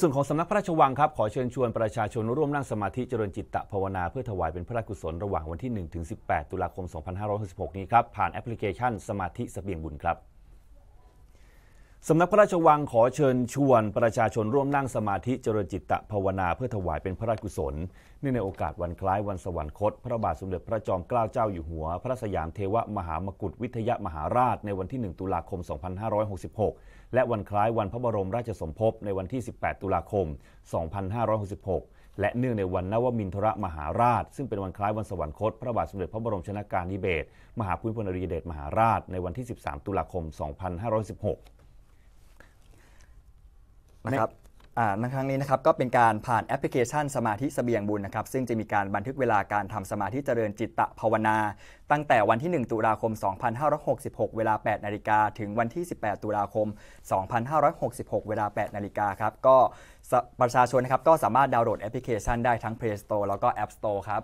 ส่วนของสำนักพระราชวังครับ ขอเชิญชวนประชาชนร่วมนั่งสมาธิเจริญจิตตภาวนาเพื่อถวายเป็นพระราชกุศล ระหว่างวันที่ 1-18 ตุลาคม 2566นี้ครับ ผ่านแอปพลิเคชัน สมาธิสเปบียงบุญครับสำนักพระราชวังขอเชิญชวนประชาชนร่วมนั่งสมาธิเจริญจิตตภาวนาเพื่อถวายเป็นพระราชกุศล เนื่องในโอกาสวันคล้ายวันสวรรคตพระบาทสมเด็จพระจอมเกล้าเจ้าอยู่หัว พระสยามเทวมหามกุฏวิทยามหาราชในวันที่ 1 ตุลาคม 2566 และวันคล้ายวันพระบรมราชสมภพในวันที่ 18 ตุลาคม 2566 และเนื่องในวันนวมินทรมหาราชซึ่งเป็นวันคล้ายวันสวรรคตพระบาทสมเด็จพระบรมชนากาธิเบศรมหาภูมิพลอดุลยเดชมหาราชในวันที่ 13 ตุลาคม 2516นะครับในครั้งนี้นะครับก็เป็นการผ่านแอปพลิเคชันสมาธิสเสบียงบุญนะครับ ซึ่งจะมีการบันทึกเวลาการทำสมาธิเจริญจิตตภาวนา ตั้งแต่วันที่ 1 ตุลาคม 2566 เวลา 8นาฬิกาถึงวันที่ 18 ตุลาคม 2566 เวลา 8นาฬิกาครับก็ประชาชนนะครับ ก็สามารถดาวน์โหลดแอปพลิเคชันได้ทั้ง Play Store แล้วก็ App Store ครับ